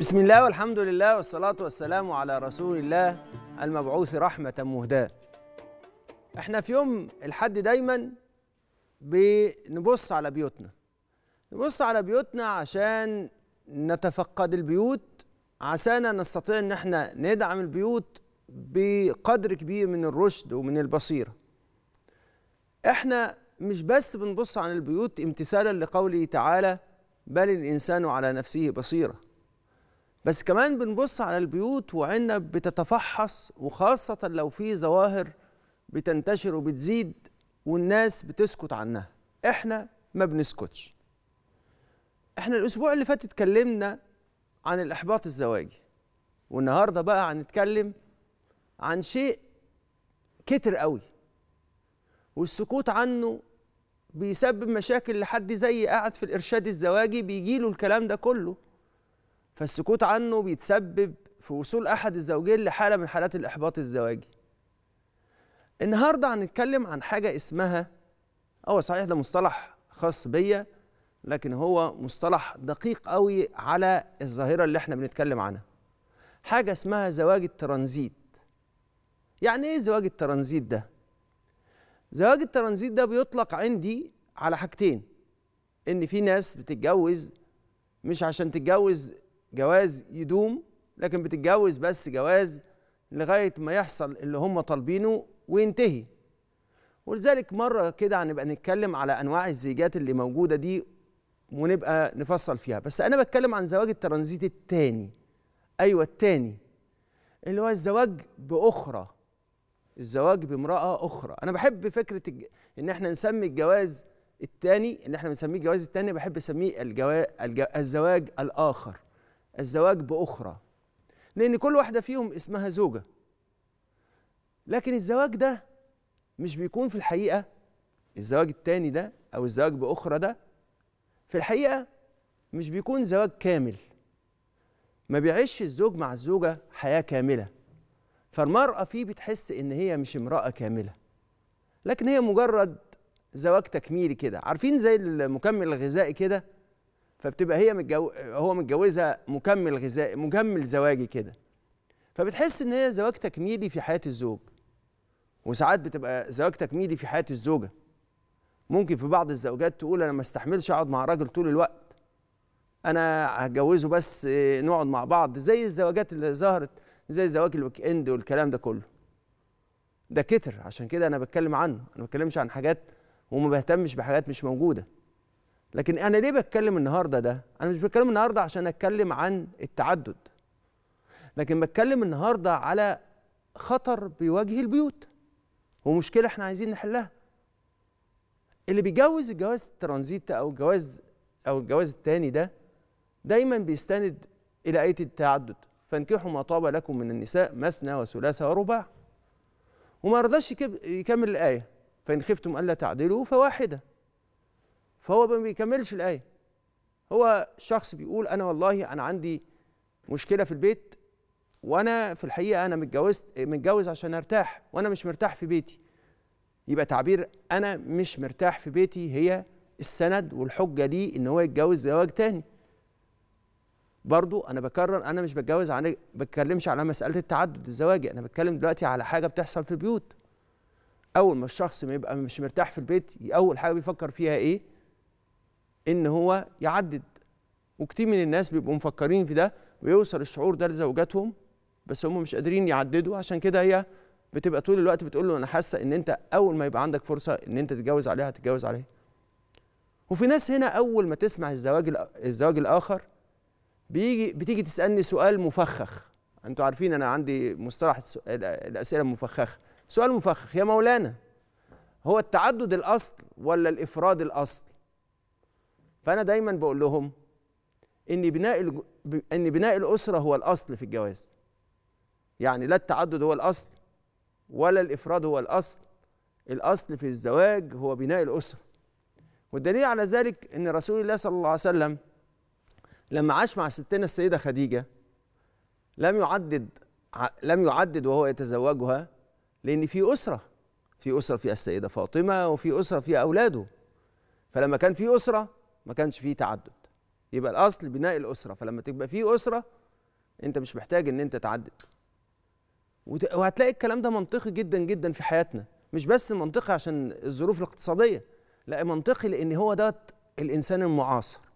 بسم الله والحمد لله والصلاة والسلام على رسول الله المبعوث رحمة مهداة احنا في يوم الحد دايما بنبص على بيوتنا نبص على بيوتنا عشان نتفقد البيوت عسانا نستطيع ان احنا ندعم البيوت بقدر كبير من الرشد ومن البصيرة احنا مش بس بنبص على البيوت امتثالا لقوله تعالى بل الإنسان على نفسه بصيره بس كمان بنبص على البيوت وعنا بتتفحص وخاصة لو في ظواهر بتنتشر وبتزيد والناس بتسكت عنها احنا ما بنسكتش احنا الاسبوع اللي فات اتكلمنا عن الاحباط الزواجي والنهارده بقى هنتكلم عن شيء كتر قوي والسكوت عنه بيسبب مشاكل لحد زي قاعد في الارشاد الزواجي بيجيله الكلام ده كله فالسكوت عنه بيتسبب في وصول أحد الزوجين لحالة من حالات الإحباط الزواجي النهاردة هنتكلم عن حاجة اسمها هو صحيح ده مصطلح خاص بيا لكن هو مصطلح دقيق قوي على الظاهرة اللي احنا بنتكلم عنها حاجة اسمها زواج الترانزيت يعني ايه زواج الترانزيت ده؟ زواج الترانزيت ده بيطلق عندي على حاجتين ان في ناس بتتجوز مش عشان تتجوز جواز يدوم لكن بتتجوز بس جواز لغايه ما يحصل اللي هم طالبينه وينتهي ولذلك مره كده هنبقى نتكلم على انواع الزيجات اللي موجوده دي ونبقى نفصل فيها بس انا بتكلم عن زواج الترانزيت الثاني ايوه الثاني اللي هو الزواج باخرى الزواج بامراه اخرى انا بحب فكره الج... ان احنا نسمي الجواز الثاني إن احنا بنسميه الجواز الثاني بحب اسميه الجوا... الج... الزواج الاخر الزواج بأخرى لأن كل واحدة فيهم اسمها زوجة لكن الزواج ده مش بيكون في الحقيقة الزواج التاني ده أو الزواج بأخرى ده في الحقيقة مش بيكون زواج كامل ما بيعيش الزوج مع الزوجة حياة كاملة فالمرأة فيه بتحس إن هي مش امرأة كاملة لكن هي مجرد زواج تكميلي كده عارفين زي المكمل الغذائي كده فبتبقى هي متجو... هو متجوزها مكمل غذائي مكمل زواجي كده فبتحس ان هي زواج تكميلي في حياه الزوج وساعات بتبقى زواج تكميلي في حياه الزوجه ممكن في بعض الزوجات تقول انا ما استحملش اقعد مع راجل طول الوقت انا هتجوزه بس آه، نقعد مع بعض زي الزواجات اللي ظهرت زي زواج الويك اند والكلام ده كله ده كتر عشان كده انا بتكلم عنه انا ما بتكلمش عن حاجات وما بهتمش بحاجات مش موجوده لكن انا ليه بتكلم النهارده ده انا مش بتكلم النهارده عشان اتكلم عن التعدد لكن بتكلم النهارده على خطر بيواجه البيوت ومشكله احنا عايزين نحلها اللي بيجوز الجواز الترانزيت او الجواز او الجواز الثاني ده دايما بيستند الى ايه التعدد فانكحوا ما طاب لكم من النساء مثنى وثلاثه ورباع وما رضاش يكمل الايه فان خفتم الا تعدلوا فواحده فهو ما بيكملش الآية هو شخص بيقول أنا والله أنا عندي مشكلة في البيت وأنا في الحقيقة أنا متجوزت متجوز عشان أرتاح وأنا مش مرتاح في بيتي يبقى تعبير أنا مش مرتاح في بيتي هي السند والحجة ليه إن هو يتجوز زواج تاني برضو أنا بكرر أنا مش بتجوز عن بتكلمش على مسألة التعدد الزواجي أنا بتكلم دلوقتي على حاجة بتحصل في البيوت أول ما الشخص ما يبقى مش مرتاح في البيت أول حاجة بيفكر فيها إيه ان هو يعدد وكتير من الناس بيبقوا مفكرين في ده ويوصل الشعور ده لزوجاتهم بس هم مش قادرين يعددوا عشان كده هي بتبقى طول الوقت بتقول له انا حاسه ان انت اول ما يبقى عندك فرصه ان انت تتجوز عليها هتتجوز عليها وفي ناس هنا اول ما تسمع الزواج الزواج الاخر بيجي بتيجي تسالني سؤال مفخخ انتوا عارفين انا عندي مصطلح الاسئله المفخخه سؤال مفخخ يا مولانا هو التعدد الاصل ولا الافراد الاصل فانا دايما بقول لهم ان بناء ان بناء الاسره هو الاصل في الجواز يعني لا التعدد هو الاصل ولا الافراد هو الاصل الاصل في الزواج هو بناء الاسره والدليل على ذلك ان رسول الله صلى الله عليه وسلم لما عاش مع ستنا السيده خديجه لم يعدد لم يعدد وهو يتزوجها لان في اسره في اسره فيها السيده فاطمه وفي اسره فيها اولاده فلما كان في اسره ما كانش فيه تعدد يبقى الاصل بناء الاسره فلما تبقى فيه اسره انت مش محتاج ان انت تعدد وهتلاقي الكلام ده منطقي جدا جدا في حياتنا مش بس منطقي عشان الظروف الاقتصاديه لا منطقي لان هو ده الانسان المعاصر